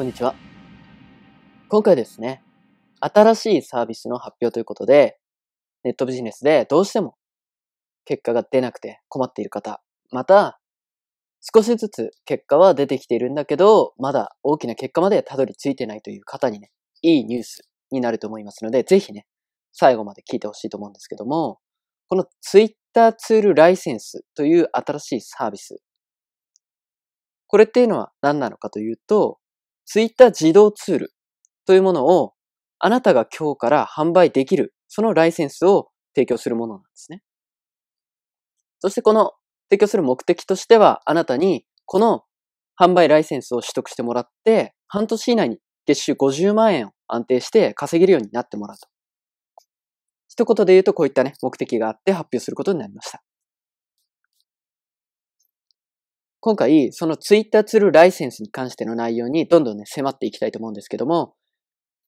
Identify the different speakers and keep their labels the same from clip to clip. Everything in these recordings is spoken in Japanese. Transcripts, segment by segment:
Speaker 1: こんにちは。今回ですね、新しいサービスの発表ということで、ネットビジネスでどうしても結果が出なくて困っている方、また、少しずつ結果は出てきているんだけど、まだ大きな結果までたどり着いてないという方にね、いいニュースになると思いますので、ぜひね、最後まで聞いてほしいと思うんですけども、この Twitter ツールライセンスという新しいサービス。これっていうのは何なのかというと、ツイッター自動ツールというものをあなたが今日から販売できる、そのライセンスを提供するものなんですね。そしてこの提供する目的としては、あなたにこの販売ライセンスを取得してもらって、半年以内に月収50万円を安定して稼げるようになってもらうと。一言で言うとこういったね、目的があって発表することになりました。今回、そのツイッターツールライセンスに関しての内容にどんどんね、迫っていきたいと思うんですけども、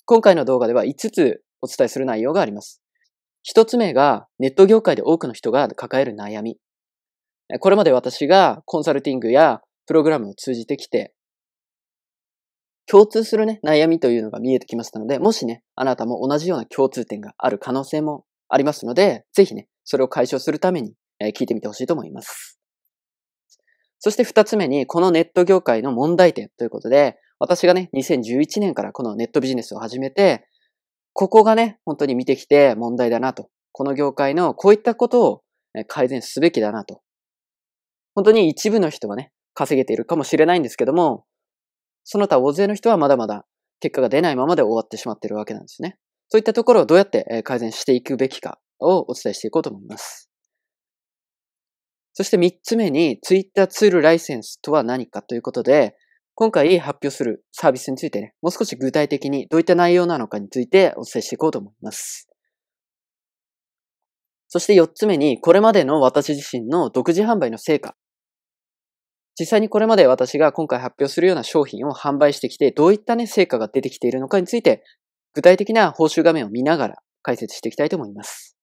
Speaker 1: 今回の動画では5つお伝えする内容があります。1つ目が、ネット業界で多くの人が抱える悩み。これまで私がコンサルティングやプログラムを通じてきて、共通するね、悩みというのが見えてきましたので、もしね、あなたも同じような共通点がある可能性もありますので、ぜひね、それを解消するために、えー、聞いてみてほしいと思います。そして二つ目に、このネット業界の問題点ということで、私がね、2011年からこのネットビジネスを始めて、ここがね、本当に見てきて問題だなと。この業界のこういったことを改善すべきだなと。本当に一部の人はね、稼げているかもしれないんですけども、その他大勢の人はまだまだ結果が出ないままで終わってしまっているわけなんですね。そういったところをどうやって改善していくべきかをお伝えしていこうと思います。そして3つ目に Twitter ツールライセンスとは何かということで、今回発表するサービスについてね、もう少し具体的にどういった内容なのかについてお伝えしていこうと思います。そして4つ目に、これまでの私自身の独自販売の成果。実際にこれまで私が今回発表するような商品を販売してきて、どういったね、成果が出てきているのかについて、具体的な報酬画面を見ながら解説していきたいと思います。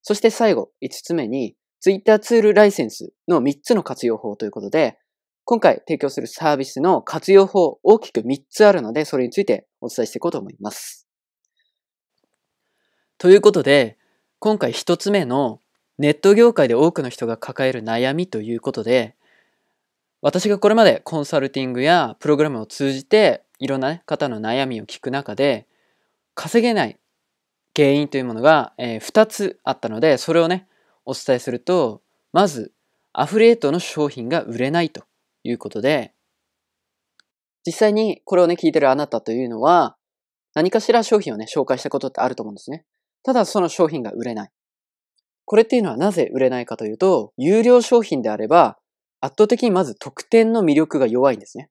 Speaker 1: そして最後、5つ目に、Twitter ツールライセンスの3つの活用法ということで、今回提供するサービスの活用法大きく3つあるので、それについてお伝えしていこうと思います。ということで、今回1つ目のネット業界で多くの人が抱える悩みということで、私がこれまでコンサルティングやプログラムを通じていろんな方の悩みを聞く中で、稼げない原因というものが、え2つあったので、それをね、お伝えすると、まず、アフリエイトの商品が売れないということで、実際にこれをね、聞いてるあなたというのは、何かしら商品をね、紹介したことってあると思うんですね。ただその商品が売れない。これっていうのはなぜ売れないかというと、有料商品であれば、圧倒的にまず特典の魅力が弱いんですね。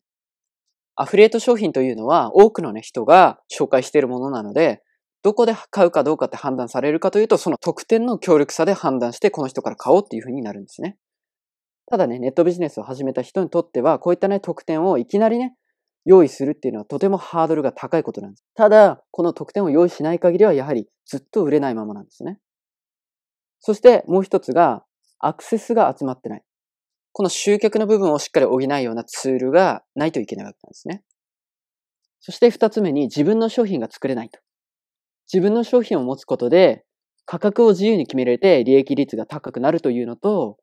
Speaker 1: アフリエイト商品というのは多くのね、人が紹介しているものなので、どこで買うかどうかって判断されるかというと、その特典の強力さで判断して、この人から買おうっていうふうになるんですね。ただね、ネットビジネスを始めた人にとっては、こういったね、特典をいきなりね、用意するっていうのはとてもハードルが高いことなんです。ただ、この特典を用意しない限りは、やはりずっと売れないままなんですね。そしてもう一つが、アクセスが集まってない。この集客の部分をしっかり補うようなツールがないといけなかったんですね。そして二つ目に自分の商品が作れないと。自分の商品を持つことで、価格を自由に決めれて利益率が高くなるというのと、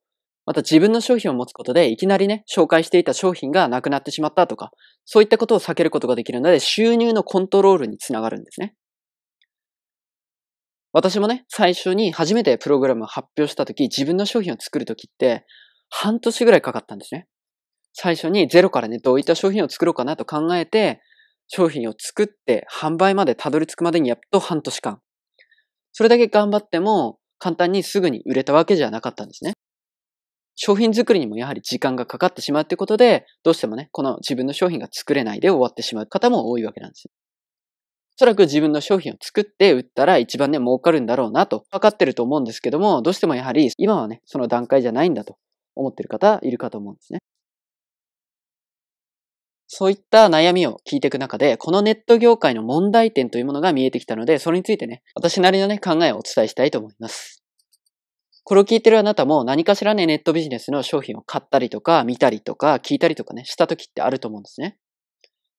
Speaker 1: また自分の商品を持つことで、いきなりね、紹介していた商品がなくなってしまったとか、そういったことを避けることができるので、収入のコントロールにつながるんですね。私もね、最初に初めてプログラムを発表したとき、自分の商品を作るときって、半年ぐらいかかったんですね。最初にゼロからね、どういった商品を作ろうかなと考えて、商品を作って販売までたどり着くまでにやっと半年間。それだけ頑張っても簡単にすぐに売れたわけじゃなかったんですね。商品作りにもやはり時間がかかってしまうということで、どうしてもね、この自分の商品が作れないで終わってしまう方も多いわけなんです。おそらく自分の商品を作って売ったら一番ね、儲かるんだろうなと分かってると思うんですけども、どうしてもやはり今はね、その段階じゃないんだと思ってる方いるかと思うんですね。そういった悩みを聞いていく中で、このネット業界の問題点というものが見えてきたので、それについてね、私なりのね、考えをお伝えしたいと思います。これを聞いてるあなたも何かしらね、ネットビジネスの商品を買ったりとか、見たりとか、聞いたりとかね、した時ってあると思うんですね。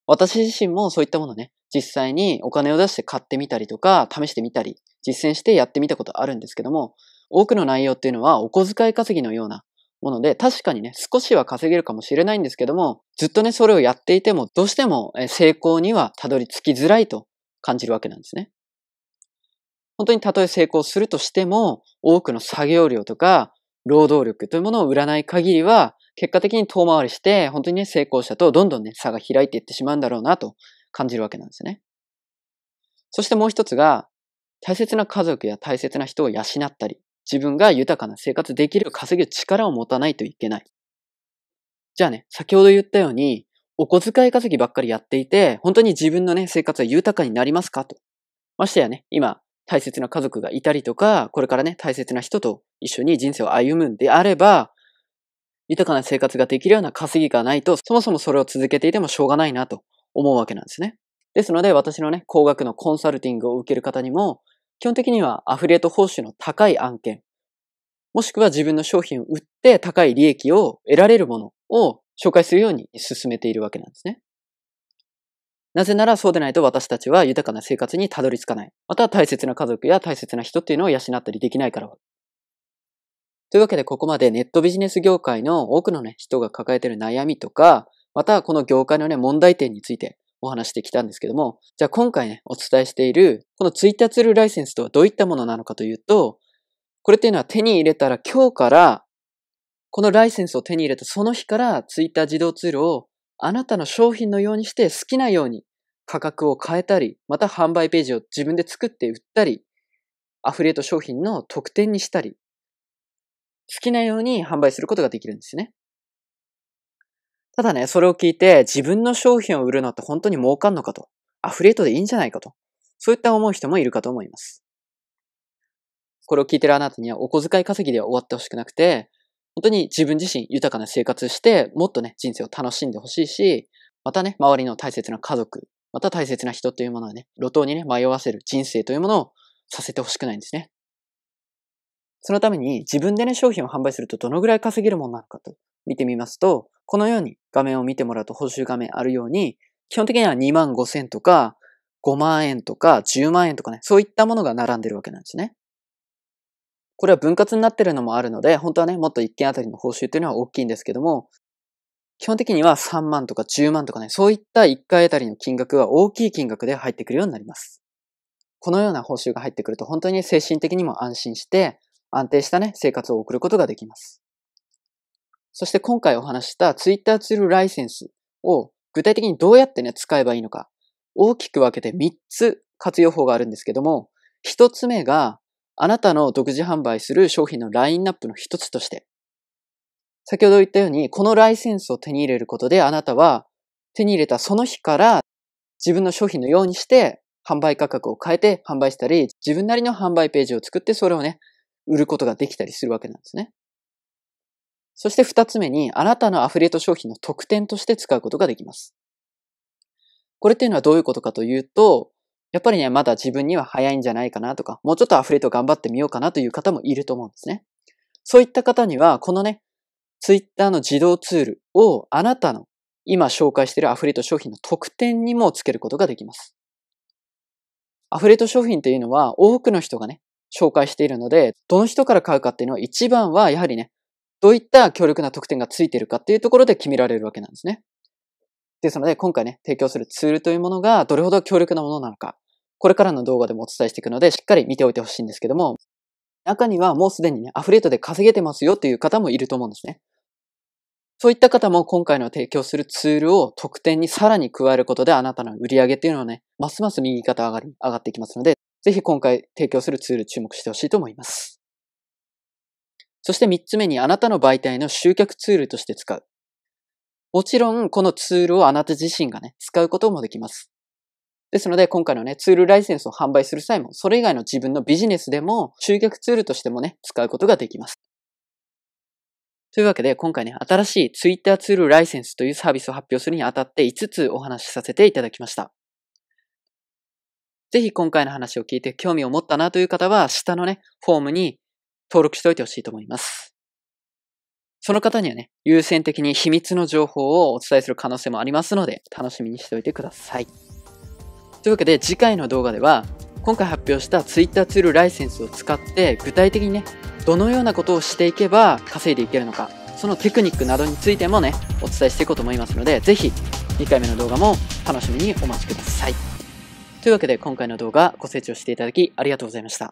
Speaker 1: 私自身もそういったものね、実際にお金を出して買ってみたりとか、試してみたり、実践してやってみたことあるんですけども、多くの内容っていうのはお小遣い稼ぎのようなもので、確かにね、少しは稼げるかもしれないんですけども、ずっとね、それをやっていても、どうしても成功にはたどり着きづらいと感じるわけなんですね。本当にたとえ成功するとしても、多くの作業量とか、労働力というものを売らない限りは、結果的に遠回りして、本当にね、成功者とどんどんね、差が開いていってしまうんだろうなと感じるわけなんですね。そしてもう一つが、大切な家族や大切な人を養ったり、自分が豊かな生活できる稼ぐ力を持たないといけない。じゃあね、先ほど言ったように、お小遣い稼ぎばっかりやっていて、本当に自分のね、生活は豊かになりますかと。ましてやね、今、大切な家族がいたりとか、これからね、大切な人と一緒に人生を歩むんであれば、豊かな生活ができるような稼ぎがないと、そもそもそれを続けていてもしょうがないなと思うわけなんですね。ですので、私のね、高額のコンサルティングを受ける方にも、基本的にはアフリエイト報酬の高い案件、もしくは自分の商品を売って高い利益を得られるものを紹介するように進めているわけなんですね。なぜならそうでないと私たちは豊かな生活にたどり着かない。または大切な家族や大切な人っていうのを養ったりできないからというわけでここまでネットビジネス業界の多くのね、人が抱えている悩みとか、またこの業界のね、問題点についてお話してきたんですけども、じゃあ今回ね、お伝えしている、このツイッターツールライセンスとはどういったものなのかというと、これっていうのは手に入れたら今日から、このライセンスを手に入れたその日からツイッター自動ツールをあなたの商品のようにして好きなように価格を変えたり、また販売ページを自分で作って売ったり、アフリエイト商品の特典にしたり、好きなように販売することができるんですね。ただね、それを聞いて自分の商品を売るのって本当に儲かんのかと。アフリエトでいいんじゃないかと。そういった思う人もいるかと思います。これを聞いてるあなたにはお小遣い稼ぎでは終わってほしくなくて、本当に自分自身豊かな生活して、もっとね、人生を楽しんでほしいし、またね、周りの大切な家族、また大切な人というものはね、路頭にね、迷わせる人生というものをさせてほしくないんですね。そのために自分でね、商品を販売するとどのぐらい稼げるものなのかと見てみますと、このように画面を見てもらうと報酬画面あるように、基本的には2万5千とか、5万円とか、10万円とかね、そういったものが並んでるわけなんですね。これは分割になってるのもあるので、本当はね、もっと1件あたりの報酬というのは大きいんですけども、基本的には3万とか10万とかね、そういった1回あたりの金額は大きい金額で入ってくるようになります。このような報酬が入ってくると本当に精神的にも安心して安定したね、生活を送ることができます。そして今回お話した Twitter ツールライセンスを具体的にどうやってね、使えばいいのか。大きく分けて3つ活用法があるんですけども、1つ目が、あなたの独自販売する商品のラインナップの1つとして。先ほど言ったように、このライセンスを手に入れることで、あなたは手に入れたその日から自分の商品のようにして販売価格を変えて販売したり、自分なりの販売ページを作ってそれをね、売ることができたりするわけなんですね。そして二つ目に、あなたのアフレリエイト商品の特典として使うことができます。これっていうのはどういうことかというと、やっぱりね、まだ自分には早いんじゃないかなとか、もうちょっとアフレリエイト頑張ってみようかなという方もいると思うんですね。そういった方には、このね、ツイッターの自動ツールをあなたの今紹介しているアフレリエイト商品の特典にもつけることができます。アフレリエイト商品というのは多くの人がね、紹介しているので、どの人から買うかっていうのは一番はやはりね、どういった強力な特典がついてるかっていうところで決められるわけなんですね。ですので、今回ね、提供するツールというものがどれほど強力なものなのか、これからの動画でもお伝えしていくので、しっかり見ておいてほしいんですけども、中にはもうすでにね、アフレートで稼げてますよっていう方もいると思うんですね。そういった方も今回の提供するツールを特典にさらに加えることであなたの売り上げっていうのはね、ますます右肩上がり、上がっていきますので、ぜひ今回提供するツール注目してほしいと思います。そして3つ目にあなたの媒体の集客ツールとして使う。もちろん、このツールをあなた自身がね、使うこともできます。ですので、今回のね、ツールライセンスを販売する際も、それ以外の自分のビジネスでも、集客ツールとしてもね、使うことができます。というわけで、今回ね、新しい Twitter ツールライセンスというサービスを発表するにあたって5つお話しさせていただきました。ぜひ今回の話を聞いて興味を持ったなという方は、下のね、フォームに登録しておいてほしいと思います。その方にはね、優先的に秘密の情報をお伝えする可能性もありますので、楽しみにしておいてください。というわけで、次回の動画では、今回発表した Twitter ツールライセンスを使って、具体的にね、どのようなことをしていけば稼いでいけるのか、そのテクニックなどについてもね、お伝えしていこうと思いますので、ぜひ、2回目の動画も楽しみにお待ちください。というわけで今回の動画ご清聴していただきありがとうございました。